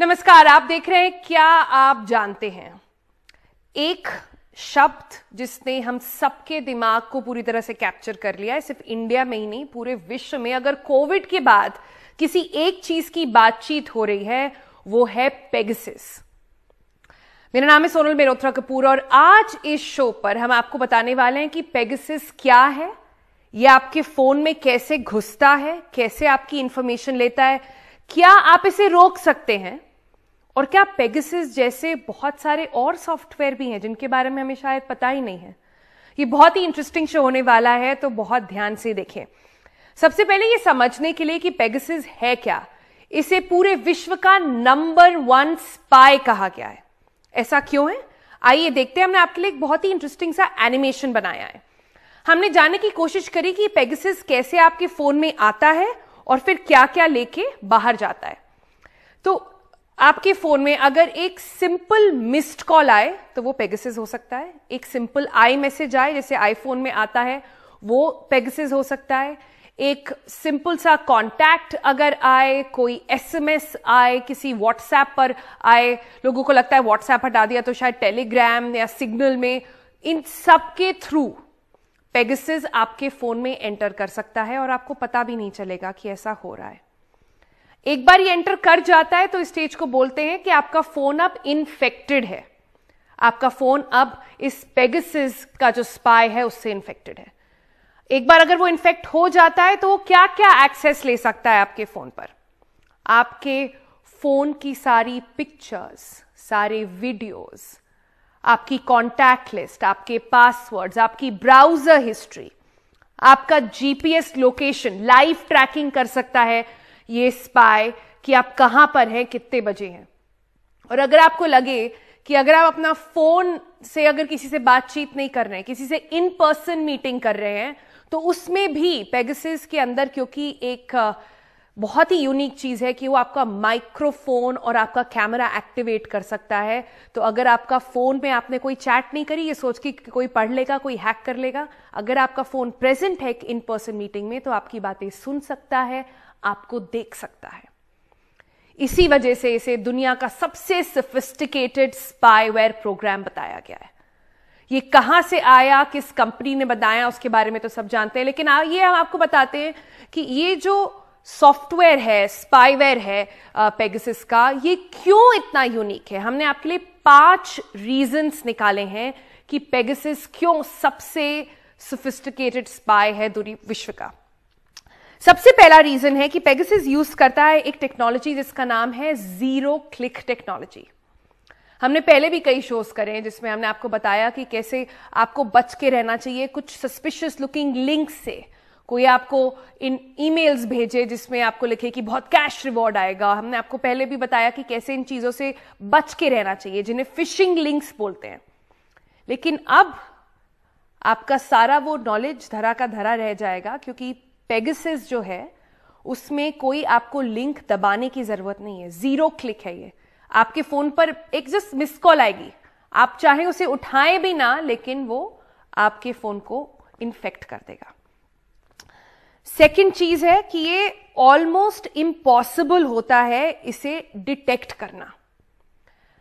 नमस्कार आप देख रहे हैं क्या आप जानते हैं एक शब्द जिसने हम सबके दिमाग को पूरी तरह से कैप्चर कर लिया है सिर्फ इंडिया में ही नहीं पूरे विश्व में अगर कोविड के बाद किसी एक चीज की बातचीत हो रही है वो है पेगसिस मेरा नाम है सोनल मेरोत्रा कपूर और आज इस शो पर हम आपको बताने वाले हैं कि पेगसिस क्या है ये आपके फोन में कैसे घुसता है कैसे आपकी इंफॉर्मेशन लेता है क्या आप इसे रोक सकते हैं और क्या पेगसिस जैसे बहुत सारे और सॉफ्टवेयर भी हैं जिनके बारे में हमें शायद पता ही नहीं है ये बहुत ही इंटरेस्टिंग शो होने वाला है तो बहुत ध्यान से देखें सबसे पहले ये समझने के लिए कि पेगसिस है क्या इसे पूरे विश्व का नंबर वन स्पाई कहा गया है ऐसा क्यों है आइए देखते हैं हमने आपके लिए एक बहुत ही इंटरेस्टिंग सा एनिमेशन बनाया है हमने जानने की कोशिश करी कि पेगसिस कैसे आपके फोन में आता है और फिर क्या क्या लेके बाहर जाता है तो आपके फोन में अगर एक सिंपल मिस्ड कॉल आए तो वो पेगसिस हो सकता है एक सिंपल आई मैसेज आए जैसे आईफोन में आता है वो पेगसिस हो सकता है एक सिंपल सा कांटेक्ट अगर आए कोई एसएमएस आए किसी व्हाट्सएप पर आए लोगों को लगता है व्हाट्सएप हटा दिया तो शायद टेलीग्राम या सिग्नल में इन सब के थ्रू पेगसिस आपके फोन में एंटर कर सकता है और आपको पता भी नहीं चलेगा कि ऐसा हो रहा है एक बार ये एंटर कर जाता है तो स्टेज को बोलते हैं कि आपका फोन अब इन्फेक्टेड है आपका फोन अब इस पेगसिस का जो स्पाई है उससे इन्फेक्टेड है एक बार अगर वो इन्फेक्ट हो जाता है तो वो क्या क्या एक्सेस ले सकता है आपके फोन पर आपके फोन की सारी पिक्चर्स सारे वीडियोस आपकी कॉन्टैक्ट लिस्ट आपके पासवर्ड्स आपकी ब्राउजर हिस्ट्री आपका जीपीएस लोकेशन लाइव ट्रैकिंग कर सकता है ये स्पाई कि आप कहाँ पर हैं कितने बजे हैं और अगर आपको लगे कि अगर आप अपना फोन से अगर किसी से बातचीत नहीं कर रहे हैं किसी से इन पर्सन मीटिंग कर रहे हैं तो उसमें भी पेगसिस के अंदर क्योंकि एक बहुत ही यूनिक चीज है कि वो आपका माइक्रोफोन और आपका कैमरा एक्टिवेट कर सकता है तो अगर आपका फोन में आपने कोई चैट नहीं करी ये सोच के कोई पढ़ लेगा कोई हैक कर लेगा अगर आपका फोन प्रेजेंट है इन पर्सन मीटिंग में तो आपकी बातें सुन सकता है आपको देख सकता है इसी वजह से इसे दुनिया का सबसे सफिस्टिकेटेड स्पाईवेयर प्रोग्राम बताया गया है ये कहां से आया किस कंपनी ने बताया उसके बारे में तो सब जानते हैं लेकिन ये हम आपको बताते हैं कि ये जो सॉफ्टवेयर है स्पाईवेयर है पेगसिस का ये क्यों इतना यूनिक है हमने आपके लिए पांच रीजंस निकाले हैं कि पेगसिस क्यों सबसे सोफिस्टिकेटेड स्पाई है दूरी विश्व का सबसे पहला रीजन है कि पेगसिस यूज करता है एक टेक्नोलॉजी जिसका नाम है जीरो क्लिक टेक्नोलॉजी हमने पहले भी कई शोज करे हैं जिसमें हमने आपको बताया कि कैसे आपको बच के रहना चाहिए कुछ सस्पिशियस लुकिंग लिंक से कोई आपको इन ईमेल्स भेजे जिसमें आपको लिखे कि बहुत कैश रिवॉर्ड आएगा हमने आपको पहले भी बताया कि कैसे इन चीज़ों से बच के रहना चाहिए जिन्हें फिशिंग लिंक्स बोलते हैं लेकिन अब आपका सारा वो नॉलेज धरा का धरा रह जाएगा क्योंकि पेगसिस जो है उसमें कोई आपको लिंक दबाने की जरूरत नहीं है जीरो क्लिक है ये आपके फोन पर एक जस्ट मिस कॉल आएगी आप चाहे उसे उठाएं भी ना लेकिन वो आपके फोन को इन्फेक्ट कर देगा सेकेंड चीज है कि ये ऑलमोस्ट इम्पॉसिबल होता है इसे डिटेक्ट करना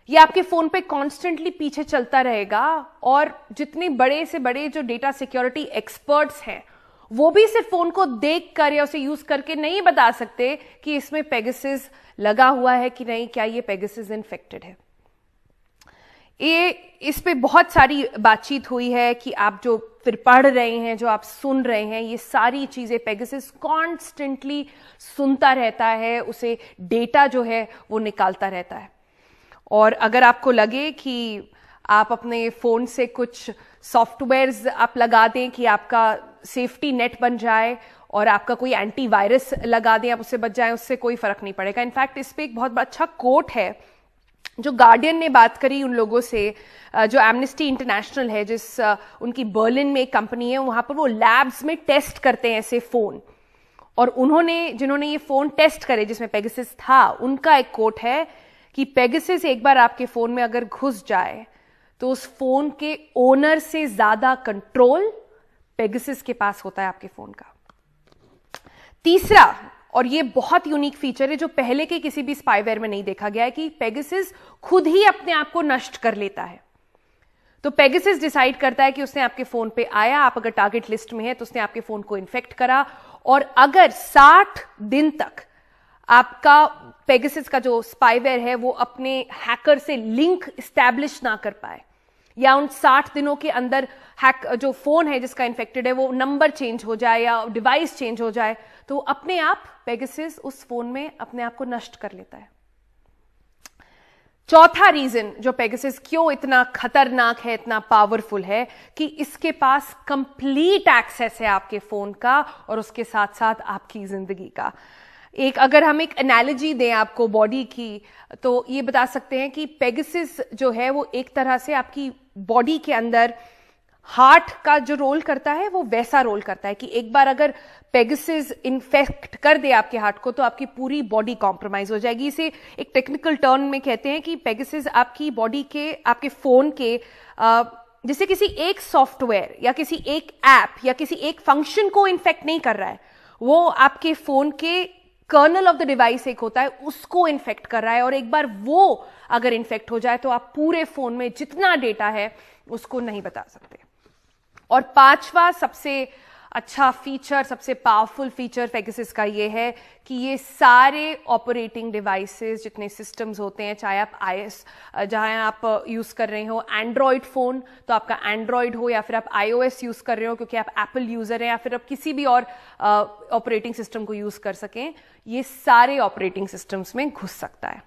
ये आपके फोन पे कॉन्स्टेंटली पीछे चलता रहेगा और जितने बड़े से बड़े जो डेटा सिक्योरिटी एक्सपर्ट्स हैं वो भी सिर्फ फोन को देख कर या उसे यूज करके नहीं बता सकते कि इसमें पेगसिस लगा हुआ है कि नहीं क्या ये पेगसिस इन्फेक्टेड है ये इस पे बहुत सारी बातचीत हुई है कि आप जो फिर पढ़ रहे हैं जो आप सुन रहे हैं ये सारी चीज़ें पेगसिस कॉन्स्टेंटली सुनता रहता है उसे डेटा जो है वो निकालता रहता है और अगर आपको लगे कि आप अपने फ़ोन से कुछ सॉफ्टवेयर्स आप लगा दें कि आपका सेफ्टी नेट बन जाए और आपका कोई एंटीवायरस लगा दें आप उससे बच जाएं उससे कोई फर्क नहीं पड़ेगा इनफैक्ट इस पर एक बहुत अच्छा कोट है जो गार्डियन ने बात करी उन लोगों से जो एमनेस्टी इंटरनेशनल है जिस उनकी बर्लिन में एक कंपनी है वहां पर वो लैब्स में टेस्ट करते हैं ऐसे फ़ोन और उन्होंने जिन्होंने ये फ़ोन टेस्ट करे जिसमें पेगसिस था उनका एक कोट है कि पेगसिस एक बार आपके फ़ोन में अगर घुस जाए तो उस फोन के ओनर से ज्यादा कंट्रोल पेगसिस के पास होता है आपके फोन का तीसरा और ये बहुत यूनिक फीचर है जो पहले के किसी भी स्पाईवेयर में नहीं देखा गया है कि पेगसिस खुद ही अपने आप को नष्ट कर लेता है तो पेगसिस डिसाइड करता है कि उसने आपके फोन पे आया आप अगर टारगेट लिस्ट में है तो उसने आपके फोन को इन्फेक्ट करा और अगर 60 दिन तक आपका पेगसिस का जो स्पाइवेयर है वो अपने हैकर से लिंक स्टैब्लिश ना कर पाए या उन साठ दिनों के अंदर हैक जो फोन है जिसका इन्फेक्टेड है वो नंबर चेंज हो जाए या डिवाइस चेंज हो जाए तो अपने आप पेगसिस उस फोन में अपने आप को नष्ट कर लेता है चौथा रीजन जो पेगसिस क्यों इतना खतरनाक है इतना पावरफुल है कि इसके पास कंप्लीट एक्सेस है आपके फोन का और उसके साथ साथ आपकी जिंदगी का एक अगर हम एक एनालॉजी दें आपको बॉडी की तो ये बता सकते हैं कि पेगसिस जो है वो एक तरह से आपकी बॉडी के अंदर हार्ट का जो रोल करता है वो वैसा रोल करता है कि एक बार अगर पेगसिस इन्फेक्ट कर दे आपके हार्ट को तो आपकी पूरी बॉडी कॉम्प्रोमाइज हो जाएगी इसे एक टेक्निकल टर्म में कहते हैं कि पेगसिस आपकी बॉडी के आपके फोन के जैसे किसी एक सॉफ्टवेयर या किसी एक ऐप या किसी एक फंक्शन को इन्फेक्ट नहीं कर रहा है वो आपके फोन के कर्नल ऑफ द डिवाइस एक होता है उसको इन्फेक्ट कर रहा है और एक बार वो अगर इन्फेक्ट हो जाए तो आप पूरे फोन में जितना डेटा है उसको नहीं बता सकते और पांचवा सबसे अच्छा फीचर सबसे पावरफुल फीचर फेगसिस का ये है कि ये सारे ऑपरेटिंग डिवाइसेस जितने सिस्टम्स होते हैं चाहे आप आई एस जहाँ आप यूज़ uh, कर रहे हो एंड्रॉयड फ़ोन तो आपका एंड्रॉयड हो या फिर आप आईओएस यूज़ कर रहे हो क्योंकि आप एप्पल यूज़र हैं या फिर आप किसी भी और ऑपरेटिंग uh, सिस्टम को यूज़ कर सकें ये सारे ऑपरेटिंग सिस्टम्स में घुस सकता है